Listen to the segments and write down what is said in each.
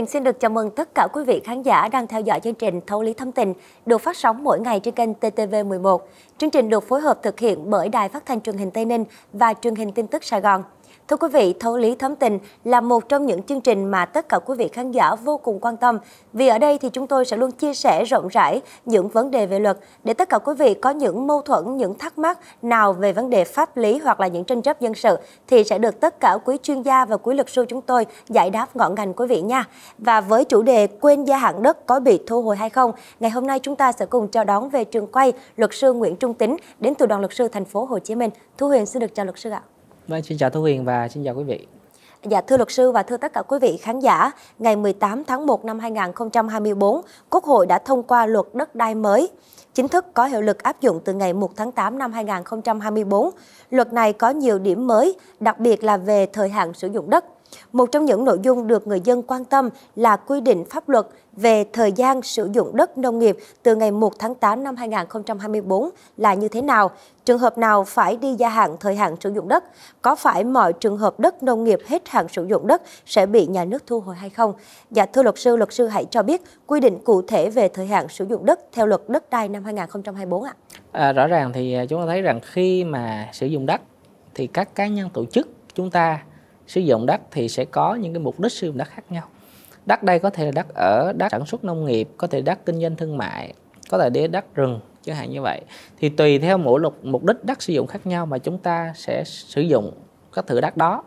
Tuyền xin được chào mừng tất cả quý vị khán giả đang theo dõi chương trình Thấu lý thâm tình được phát sóng mỗi ngày trên kênh TTV11. Chương trình được phối hợp thực hiện bởi Đài Phát thanh Truyền hình Tây Ninh và Truyền hình Tin tức Sài Gòn. Thưa quý vị, Thấu lý thấm tình là một trong những chương trình mà tất cả quý vị khán giả vô cùng quan tâm vì ở đây thì chúng tôi sẽ luôn chia sẻ rộng rãi những vấn đề về luật để tất cả quý vị có những mâu thuẫn, những thắc mắc nào về vấn đề pháp lý hoặc là những tranh chấp dân sự thì sẽ được tất cả quý chuyên gia và quý luật sư chúng tôi giải đáp ngọn ngành quý vị nha. Và với chủ đề quên gia hạn đất có bị thu hồi hay không, ngày hôm nay chúng ta sẽ cùng chào đón về trường quay luật sư Nguyễn Trung Tính đến từ đoàn luật sư thành phố Hồ Chí Minh. Thu Huyền xin được chào luật sư ạ. Vâng, xin chào Thu Huyền và xin chào quý vị. Dạ, thưa luật sư và thưa tất cả quý vị khán giả, ngày 18 tháng 1 năm 2024, Quốc hội đã thông qua luật đất đai mới, chính thức có hiệu lực áp dụng từ ngày 1 tháng 8 năm 2024. Luật này có nhiều điểm mới, đặc biệt là về thời hạn sử dụng đất. Một trong những nội dung được người dân quan tâm là quy định pháp luật về thời gian sử dụng đất nông nghiệp từ ngày 1 tháng 8 năm 2024 là như thế nào, trường hợp nào phải đi gia hạn thời hạn sử dụng đất, có phải mọi trường hợp đất nông nghiệp hết hạn sử dụng đất sẽ bị nhà nước thu hồi hay không? Dạ thưa luật sư, luật sư hãy cho biết quy định cụ thể về thời hạn sử dụng đất theo luật đất đai năm 2024 ạ. À, rõ ràng thì à, chúng ta thấy rằng khi mà sử dụng đất thì các cá nhân tổ chức chúng ta sử dụng đất thì sẽ có những cái mục đích sử dụng đất khác nhau đất đây có thể là đất ở đất sản xuất nông nghiệp có thể đất kinh doanh thương mại có thể để đất rừng chẳng hạn như vậy thì tùy theo mỗi lục mục đích đất sử dụng khác nhau mà chúng ta sẽ sử dụng các thửa đất đó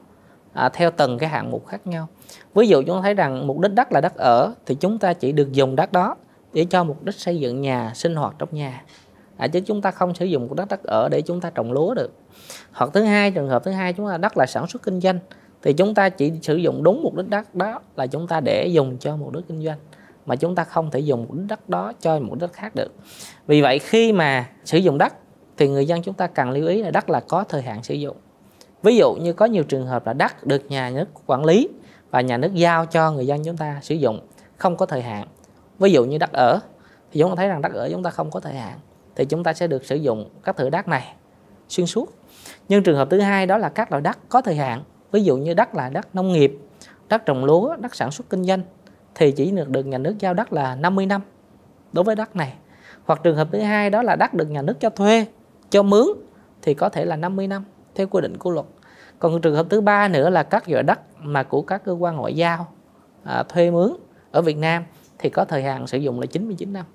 à, theo từng cái hạng mục khác nhau ví dụ chúng ta thấy rằng mục đích đất là đất ở thì chúng ta chỉ được dùng đất đó để cho mục đích xây dựng nhà sinh hoạt trong nhà à, chứ chúng ta không sử dụng đất đất ở để chúng ta trồng lúa được hoặc thứ hai trường hợp thứ hai chúng ta đất là sản xuất kinh doanh thì chúng ta chỉ sử dụng đúng mục đích đất đó là chúng ta để dùng cho mục đích kinh doanh mà chúng ta không thể dùng mục đích đất đó cho mục đích khác được vì vậy khi mà sử dụng đất thì người dân chúng ta cần lưu ý là đất là có thời hạn sử dụng ví dụ như có nhiều trường hợp là đất được nhà nước quản lý và nhà nước giao cho người dân chúng ta sử dụng không có thời hạn ví dụ như đất ở thì chúng ta thấy rằng đất ở chúng ta không có thời hạn thì chúng ta sẽ được sử dụng các thửa đất này xuyên suốt nhưng trường hợp thứ hai đó là các loại đất có thời hạn ví dụ như đất là đất nông nghiệp đất trồng lúa đất sản xuất kinh doanh thì chỉ được được nhà nước giao đất là 50 năm đối với đất này hoặc trường hợp thứ hai đó là đất được nhà nước cho thuê cho mướn thì có thể là 50 năm theo quy định của luật còn trường hợp thứ ba nữa là các loại đất mà của các cơ quan ngoại giao à, thuê mướn ở Việt Nam thì có thời hạn sử dụng là 99 năm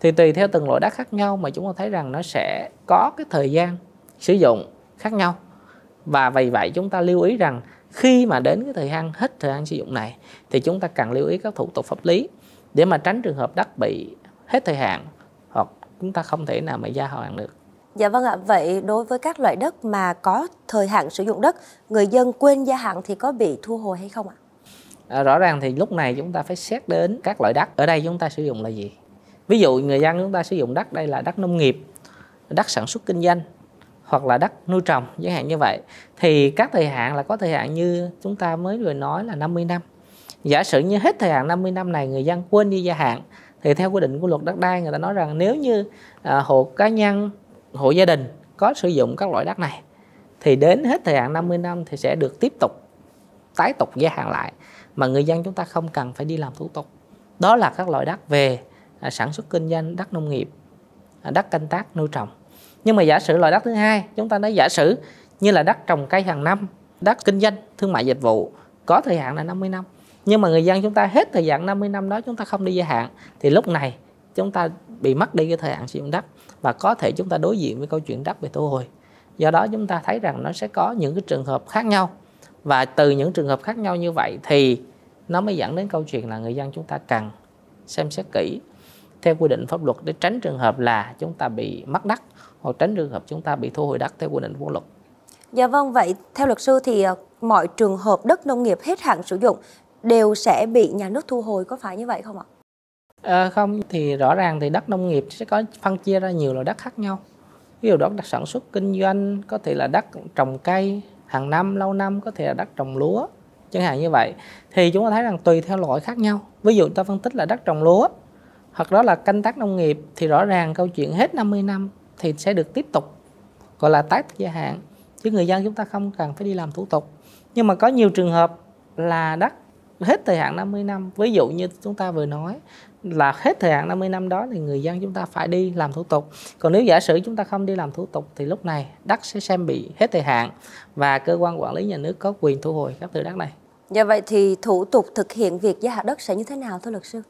thì tùy theo từng loại đất khác nhau mà chúng ta thấy rằng nó sẽ có cái thời gian sử dụng khác nhau và vì vậy chúng ta lưu ý rằng khi mà đến cái thời hạn hết thời hạn sử dụng này thì chúng ta cần lưu ý các thủ tục pháp lý để mà tránh trường hợp đất bị hết thời hạn hoặc chúng ta không thể nào mà gia hạn được. Dạ vâng ạ, vậy đối với các loại đất mà có thời hạn sử dụng đất, người dân quên gia hạn thì có bị thu hồi hay không ạ? À, rõ ràng thì lúc này chúng ta phải xét đến các loại đất ở đây chúng ta sử dụng là gì. Ví dụ người dân chúng ta sử dụng đất đây là đất nông nghiệp, đất sản xuất kinh doanh hoặc là đất nuôi trồng giới hạn như vậy thì các thời hạn là có thời hạn như chúng ta mới vừa nói là 50 năm giả sử như hết thời hạn 50 năm này người dân quên đi gia hạn thì theo quy định của luật đất đai người ta nói rằng nếu như à, hộ cá nhân hộ gia đình có sử dụng các loại đất này thì đến hết thời hạn 50 năm thì sẽ được tiếp tục tái tục gia hạn lại mà người dân chúng ta không cần phải đi làm thủ tục đó là các loại đất về à, sản xuất kinh doanh đất nông nghiệp à, đất canh tác nuôi trồng nhưng mà giả sử loại đất thứ hai chúng ta nói giả sử như là đất trồng cây hàng năm đất kinh doanh thương mại dịch vụ có thời hạn là 50 năm nhưng mà người dân chúng ta hết thời hạn 50 năm đó chúng ta không đi gia hạn thì lúc này chúng ta bị mất đi cái thời hạn sử dụng đất và có thể chúng ta đối diện với câu chuyện đất bị thu hồi do đó chúng ta thấy rằng nó sẽ có những cái trường hợp khác nhau và từ những trường hợp khác nhau như vậy thì nó mới dẫn đến câu chuyện là người dân chúng ta cần xem xét kỹ theo quy định pháp luật để tránh trường hợp là chúng ta bị mất đất hoặc tránh trường hợp chúng ta bị thu hồi đất theo quy định pháp luật. Dạ vâng, vậy theo luật sư thì ờ, mọi trường hợp đất nông nghiệp hết hạn sử dụng đều sẽ bị nhà nước thu hồi có phải như vậy không ạ? À, không thì rõ ràng thì đất nông nghiệp sẽ có phân chia ra nhiều loại đất khác nhau. Ví dụ đó đất sản xuất kinh doanh, có thể là đất trồng cây hàng năm lâu năm, có thể là đất trồng lúa chẳng hạn như vậy. Thì chúng ta thấy rằng tùy theo loại khác nhau. Ví dụ ta phân tích là đất trồng lúa hoặc đó là canh tác nông nghiệp thì rõ ràng câu chuyện hết 50 năm thì sẽ được tiếp tục gọi là tái gia hạn chứ người dân chúng ta không cần phải đi làm thủ tục nhưng mà có nhiều trường hợp là đất hết thời hạn 50 năm ví dụ như chúng ta vừa nói là hết thời hạn 50 năm đó thì người dân chúng ta phải đi làm thủ tục còn nếu giả sử chúng ta không đi làm thủ tục thì lúc này đất sẽ xem bị hết thời hạn và cơ quan quản lý nhà nước có quyền thu hồi các thửa đất này Dạ vậy thì thủ tục thực hiện việc gia hạn đất sẽ như thế nào thưa luật sư?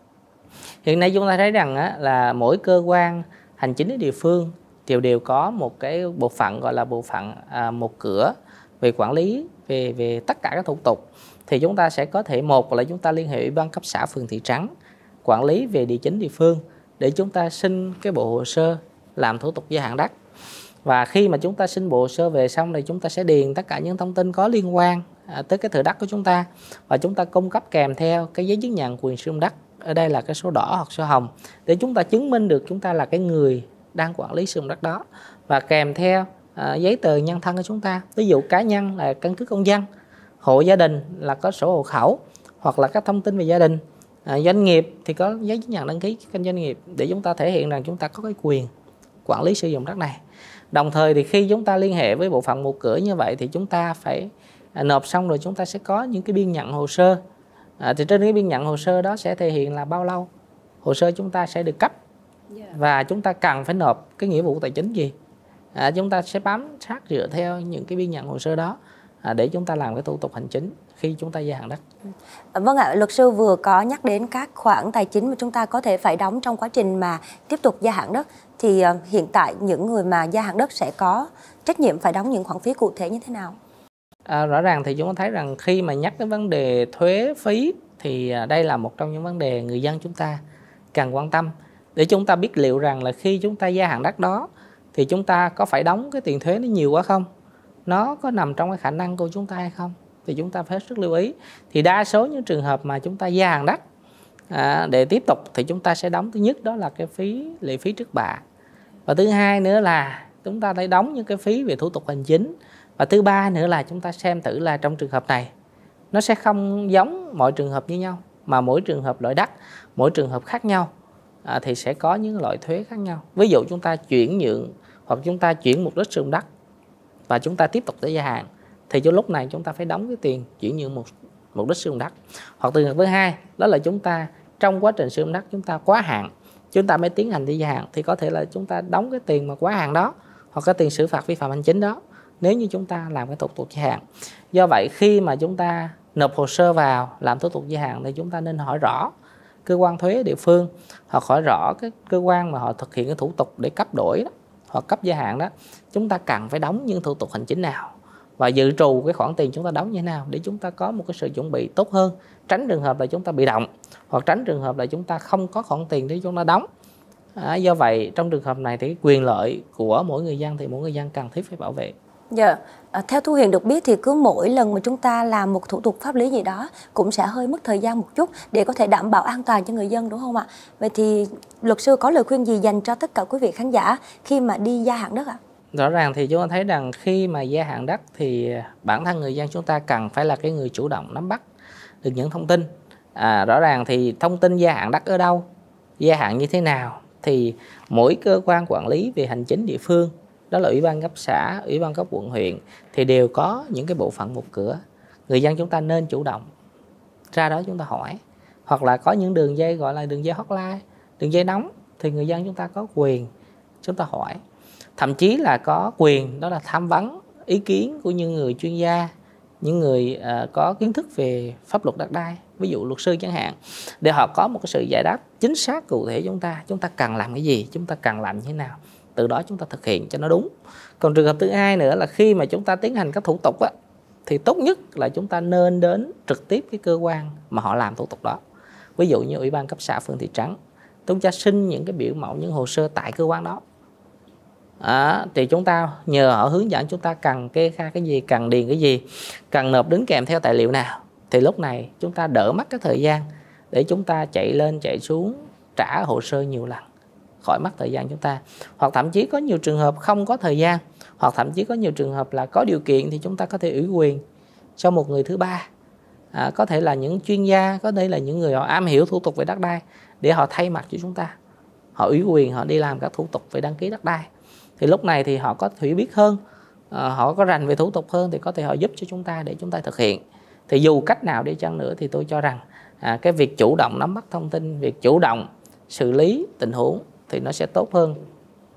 hiện nay chúng ta thấy rằng á, là mỗi cơ quan hành chính ở địa phương đều đều có một cái bộ phận gọi là bộ phận à, một cửa về quản lý về về tất cả các thủ tục thì chúng ta sẽ có thể một là chúng ta liên hệ ủy ban cấp xã phường thị trấn quản lý về địa chính địa phương để chúng ta xin cái bộ hồ sơ làm thủ tục gia hạn đất và khi mà chúng ta xin bộ sơ về xong thì chúng ta sẽ điền tất cả những thông tin có liên quan à, tới cái thửa đất của chúng ta và chúng ta cung cấp kèm theo cái giấy chứng nhận quyền sử dụng đất ở đây là cái số đỏ hoặc số hồng để chúng ta chứng minh được chúng ta là cái người đang quản lý sử dụng đất đó và kèm theo à, giấy tờ nhân thân của chúng ta ví dụ cá nhân là căn cước công dân hộ gia đình là có sổ hộ khẩu hoặc là các thông tin về gia đình à, doanh nghiệp thì có giấy chứng nhận đăng ký kinh doanh nghiệp để chúng ta thể hiện rằng chúng ta có cái quyền quản lý sử dụng đất này đồng thời thì khi chúng ta liên hệ với bộ phận một cửa như vậy thì chúng ta phải à, nộp xong rồi chúng ta sẽ có những cái biên nhận hồ sơ à, thì trên cái biên nhận hồ sơ đó sẽ thể hiện là bao lâu hồ sơ chúng ta sẽ được cấp dạ. và chúng ta cần phải nộp cái nghĩa vụ tài chính gì à, chúng ta sẽ bám sát dựa theo những cái biên nhận hồ sơ đó à, để chúng ta làm cái thủ tục hành chính khi chúng ta gia hạn đất. Ừ. Vâng ạ, luật sư vừa có nhắc đến các khoản tài chính mà chúng ta có thể phải đóng trong quá trình mà tiếp tục gia hạn đất thì ờ, hiện tại những người mà gia hạn đất sẽ có trách nhiệm phải đóng những khoản phí cụ thể như thế nào? à, rõ ràng thì chúng ta thấy rằng khi mà nhắc đến vấn đề thuế phí thì à, đây là một trong những vấn đề người dân chúng ta cần quan tâm để chúng ta biết liệu rằng là khi chúng ta gia hạn đất đó thì chúng ta có phải đóng cái tiền thuế nó nhiều quá không nó có nằm trong cái khả năng của chúng ta hay không thì chúng ta phải hết sức lưu ý thì đa số những trường hợp mà chúng ta gia hạn đất à, để tiếp tục thì chúng ta sẽ đóng thứ nhất đó là cái phí lệ phí trước bạ và thứ hai nữa là chúng ta phải đóng những cái phí về thủ tục hành chính và thứ ba nữa là chúng ta xem thử là trong trường hợp này nó sẽ không giống mọi trường hợp như nhau mà mỗi trường hợp loại đất mỗi trường hợp khác nhau à, thì sẽ có những loại thuế khác nhau ví dụ chúng ta chuyển nhượng hoặc chúng ta chuyển một đất sử đất và chúng ta tiếp tục để gia hạn thì cho lúc này chúng ta phải đóng cái tiền chuyển nhượng một một đất sử đất hoặc trường hợp thứ hai đó là chúng ta trong quá trình sử đất chúng ta quá hạn chúng ta mới tiến hành đi gia hạn thì có thể là chúng ta đóng cái tiền mà quá hạn đó hoặc cái tiền xử phạt vi phạm hành chính đó nếu như chúng ta làm cái thủ tục gia hạn do vậy khi mà chúng ta nộp hồ sơ vào làm thủ tục gia hạn thì chúng ta nên hỏi rõ cơ quan thuế địa phương hoặc hỏi rõ cái cơ quan mà họ thực hiện cái thủ tục để cấp đổi đó, hoặc cấp gia hạn đó chúng ta cần phải đóng những thủ tục hành chính nào và dự trù cái khoản tiền chúng ta đóng như thế nào để chúng ta có một cái sự chuẩn bị tốt hơn tránh trường hợp là chúng ta bị động hoặc tránh trường hợp là chúng ta không có khoản tiền để chúng ta đóng à, do vậy trong trường hợp này thì quyền lợi của mỗi người dân thì mỗi người dân cần thiết phải bảo vệ Dạ, à, theo Thu Hiền được biết thì cứ mỗi lần mà chúng ta làm một thủ tục pháp lý gì đó cũng sẽ hơi mất thời gian một chút để có thể đảm bảo an toàn cho người dân đúng không ạ? Vậy thì luật sư có lời khuyên gì dành cho tất cả quý vị khán giả khi mà đi gia hạn đất ạ? Rõ ràng thì chúng ta thấy rằng khi mà gia hạn đất thì bản thân người dân chúng ta cần phải là cái người chủ động nắm bắt được những thông tin. À, rõ ràng thì thông tin gia hạn đất ở đâu, gia hạn như thế nào thì mỗi cơ quan quản lý về hành chính địa phương đó là ủy ban cấp xã ủy ban cấp quận huyện thì đều có những cái bộ phận một cửa người dân chúng ta nên chủ động ra đó chúng ta hỏi hoặc là có những đường dây gọi là đường dây hotline đường dây nóng thì người dân chúng ta có quyền chúng ta hỏi thậm chí là có quyền đó là tham vấn ý kiến của những người chuyên gia những người uh, có kiến thức về pháp luật đất đai ví dụ luật sư chẳng hạn để họ có một cái sự giải đáp chính xác cụ thể chúng ta chúng ta cần làm cái gì chúng ta cần làm như thế nào từ đó chúng ta thực hiện cho nó đúng còn trường hợp thứ hai nữa là khi mà chúng ta tiến hành các thủ tục á, thì tốt nhất là chúng ta nên đến trực tiếp cái cơ quan mà họ làm thủ tục đó ví dụ như ủy ban cấp xã phường thị trấn chúng ta xin những cái biểu mẫu những hồ sơ tại cơ quan đó À, thì chúng ta nhờ họ hướng dẫn chúng ta cần kê khai cái gì cần điền cái gì cần nộp đứng kèm theo tài liệu nào thì lúc này chúng ta đỡ mất cái thời gian để chúng ta chạy lên chạy xuống trả hồ sơ nhiều lần khỏi mất thời gian chúng ta hoặc thậm chí có nhiều trường hợp không có thời gian hoặc thậm chí có nhiều trường hợp là có điều kiện thì chúng ta có thể ủy quyền cho một người thứ ba à, có thể là những chuyên gia có thể là những người họ am hiểu thủ tục về đất đai để họ thay mặt cho chúng ta họ ủy quyền họ đi làm các thủ tục về đăng ký đất đai thì lúc này thì họ có hiểu biết hơn à, họ có rành về thủ tục hơn thì có thể họ giúp cho chúng ta để chúng ta thực hiện thì dù cách nào đi chăng nữa thì tôi cho rằng à, cái việc chủ động nắm bắt thông tin việc chủ động xử lý tình huống thì nó sẽ tốt hơn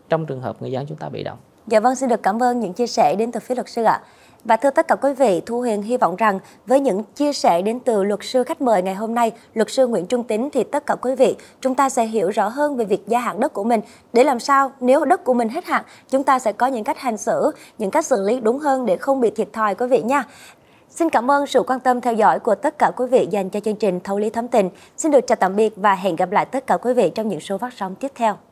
trong trường hợp người dân chúng ta bị động. Dạ vâng, xin được cảm ơn những chia sẻ đến từ phía luật sư ạ. Và thưa tất cả quý vị, Thu Huyền hy vọng rằng với những chia sẻ đến từ luật sư khách mời ngày hôm nay, luật sư Nguyễn Trung Tính thì tất cả quý vị chúng ta sẽ hiểu rõ hơn về việc gia hạn đất của mình để làm sao nếu đất của mình hết hạn, chúng ta sẽ có những cách hành xử, những cách xử lý đúng hơn để không bị thiệt thòi quý vị nha. Xin cảm ơn sự quan tâm theo dõi của tất cả quý vị dành cho chương trình Thấu lý thấm tình. Xin được chào tạm biệt và hẹn gặp lại tất cả quý vị trong những số phát sóng tiếp theo.